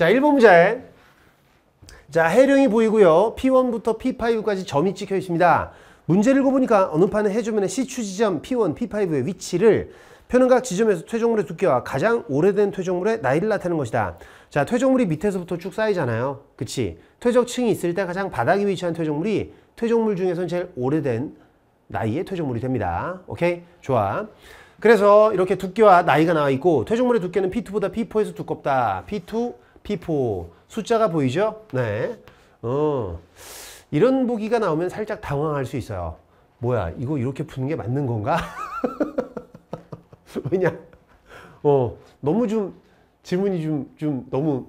자, 1번 문제. 자, 해령이 보이고요. P1부터 P5까지 점이 찍혀 있습니다. 문제를 읽어보니까 어느 판은 해주면의 시추 지점 P1, P5의 위치를 표는각 지점에서 퇴적물의 두께와 가장 오래된 퇴적물의 나이를 나타내는 것이다. 자, 퇴적물이 밑에서부터 쭉 쌓이잖아요. 그치? 퇴적층이 있을 때 가장 바닥에 위치한 퇴적물이 퇴적물 중에선 제일 오래된 나이의 퇴적물이 됩니다. 오케이? 좋아. 그래서 이렇게 두께와 나이가 나와 있고 퇴적물의 두께는 P2보다 P4에서 두껍다. P2 피포 숫자가 보이죠? 네. 어. 이런 보기가 나오면 살짝 당황할 수 있어요. 뭐야 이거 이렇게 푸는 게 맞는 건가? 왜냐? 어 너무 좀 질문이 좀 좀 너무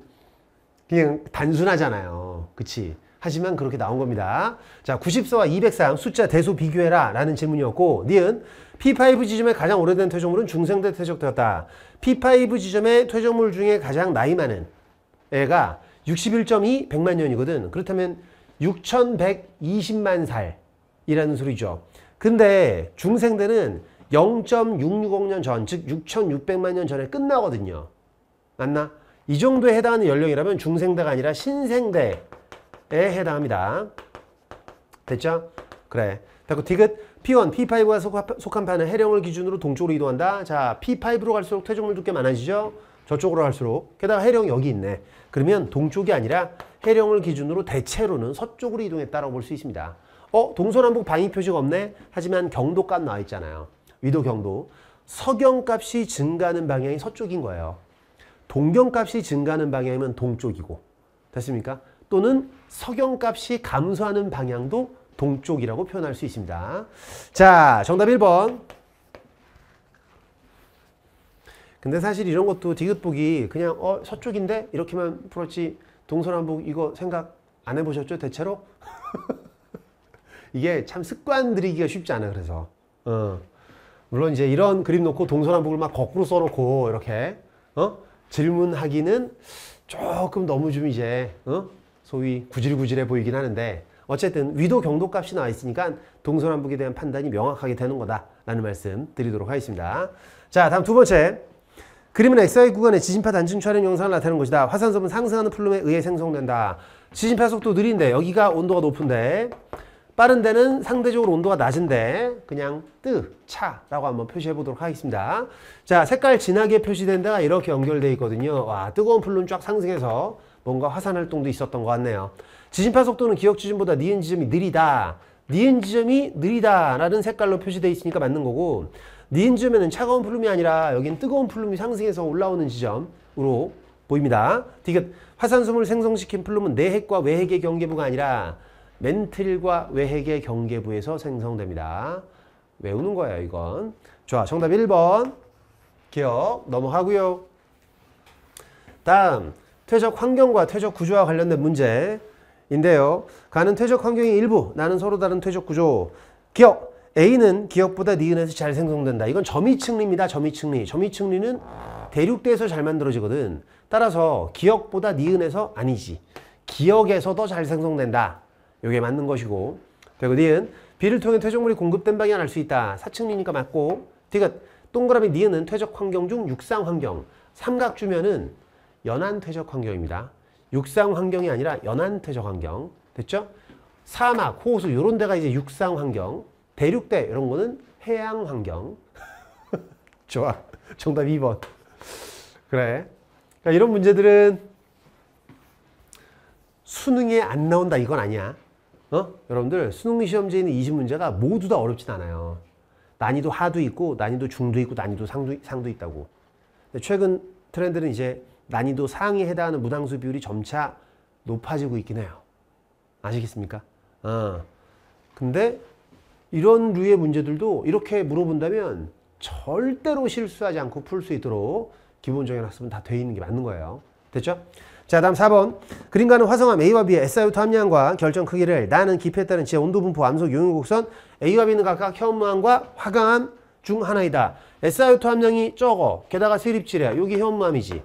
그냥 단순하잖아요. 그치? 하지만 그렇게 나온 겁니다. 자, 94와 203 숫자 대소 비교해라 라는 질문이었고 니은 P5 지점의 가장 오래된 퇴적물은 중생대 퇴적되었다. P5 지점의 퇴적물 중에 가장 나이 많은 애가 61.2 100만 년이거든. 그렇다면 6120만 살이라는 소리죠. 근데 중생대는 0.660년 전, 즉 6600만 년 전에 끝나거든요. 맞나? 이 정도에 해당하는 연령이라면 중생대가 아니라 신생대에 해당합니다. 됐죠? 그래. 그리고 디귿 P1, P5가 속한 판은 해령을 기준으로 동쪽으로 이동한다. 자, P5로 갈수록 퇴적물도 꽤 많아지죠? 저쪽으로 갈수록 게다가 해령 여기 있네. 그러면 동쪽이 아니라 해령을 기준으로 대체로는 서쪽으로 이동했다고볼 수 있습니다. 어? 동서남북 방위 표시가 없네? 하지만 경도값 나와 있잖아요. 위도 경도. 서경값이 증가하는 방향이 서쪽인 거예요. 동경값이 증가하는 방향이면 동쪽이고 됐습니까? 또는 서경값이 감소하는 방향도 동쪽이라고 표현할 수 있습니다. 자, 정답 1번. 근데 사실 이런 것도 디귿보기 그냥 어 서쪽인데 이렇게만 풀었지 동서남북 이거 생각 안 해보셨죠 대체로? 이게 참 습관 들이기가 쉽지 않아 그래서 어. 물론 이제 이런 그림 놓고 동서남북을 막 거꾸로 써놓고 이렇게 어? 질문하기는 조금 너무 좀 이제 어? 소위 구질구질해 보이긴 하는데 어쨌든 위도 경도 값이 나와 있으니까 동서남북에 대한 판단이 명확하게 되는 거다라는 말씀 드리도록 하겠습니다. 자 다음 두 번째 그림은 XY 구간에 지진파 단층 촬영 영상을 나타내는 것이다. 화산섬은 상승하는 플룸에 의해 생성된다. 지진파 속도 느린데 여기가 온도가 높은데 빠른 데는 상대적으로 온도가 낮은데 그냥 뜨, 차라고 한번 표시해 보도록 하겠습니다. 자, 색깔 진하게 표시된 데가 이렇게 연결되어 있거든요. 와, 뜨거운 플룸 쫙 상승해서 뭔가 화산 활동도 있었던 것 같네요. 지진파 속도는 기억 지점보다 니은 지점이 느리다. 니은 지점이 느리다라는 색깔로 표시되어 있으니까 맞는 거고 니은즈음은 차가운 플룸이 아니라 여긴 뜨거운 플룸이 상승해서 올라오는 지점으로 보입니다. 디귿 화산솜을 생성시킨 플룸은 내핵과 외핵의 경계부가 아니라 멘틀과 외핵의 경계부에서 생성됩니다. 외우는 거예요 이건. 좋아 정답 1번 기억 넘어가고요. 다음 퇴적 환경과 퇴적 구조와 관련된 문제인데요. 가는 퇴적 환경의 일부 나는 서로 다른 퇴적 구조 기억 A는 기억보다 니은에서 잘 생성된다. 이건 점이층리입니다. 점이층리. 점이층리는 대륙대에서 잘 만들어지거든. 따라서 기억보다 니은에서 아니지. 기억에서 더 잘 생성된다. 이게 맞는 것이고. 그리고 니은. B를 통해 퇴적물이 공급된 방향을 알 수 있다. 사층리니까 맞고. 그러니까 동그라미 니은은 퇴적 환경 중 육상 환경. 삼각 주면은 연안 퇴적 환경입니다. 육상 환경이 아니라 연안 퇴적 환경. 됐죠? 사막, 호수 이런 데가 이제 육상 환경. 대륙대 이런 거는 해양 환경. 좋아. 정답 2번. 그래. 그러니까 이런 문제들은 수능에 안 나온다 이건 아니야. 어? 여러분들 수능 시험지에 있는 20문제가 모두 다 어렵진 않아요. 난이도 하도 있고 난이도 중도 있고 난이도 상도, 상도 있다고. 최근 트렌드는 이제 난이도 상에 해당하는 문항수 비율이 점차 높아지고 있긴 해요. 아시겠습니까? 어. 근데 이런 류의 문제들도 이렇게 물어본다면 절대로 실수하지 않고 풀 수 있도록 기본적인 학습은 다돼 있는 게 맞는 거예요. 됐죠? 자 다음 4번 그림과는 화성함 A와 B의 SI오토 함량과 결정 크기를 나는 기표에 따른 지 온도 분포 암석 용유 곡선 A와 B는 각각 현무암과 화강암 중 하나이다. SI오토 함량이 적어 게다가 세립질이야. 여기 현무암이지.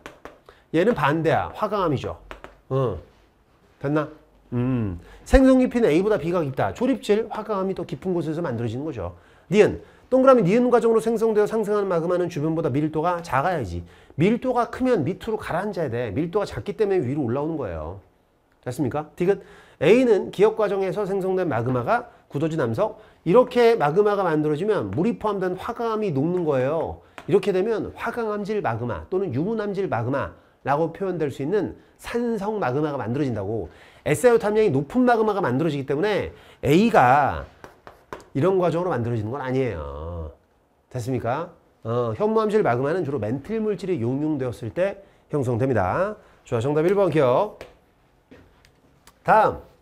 얘는 반대야. 화강암이죠. 응. 어. 됐나? 음, 생성 깊이는 A보다 B가 깊다. 조립질, 화강암이 더 깊은 곳에서 만들어지는 거죠. 니은, 동그라미 니은 과정으로 생성되어 상승하는 마그마는 주변보다 밀도가 작아야지. 밀도가 크면 밑으로 가라앉아야 돼. 밀도가 작기 때문에 위로 올라오는 거예요. 됐습니까? 디귿, A는 기억 과정에서 생성된 마그마가 굳어진 암석, 이렇게 마그마가 만들어지면 물이 포함된 화강암이 녹는 거예요. 이렇게 되면 화강암질 마그마 또는 유분남질 마그마 라고 표현될 수 있는 산성 마그마가 만들어진다고 SiO2 함량이 높은 마그마가 만들어지기 때문에 A가 이런 과정으로 만들어지는 건 아니에요. 됐습니까? 어, 현무암실 마그마는 주로 멘틀 물질이 용융되었을 때 형성됩니다. 좋아, 정답 1번 기억. 다음.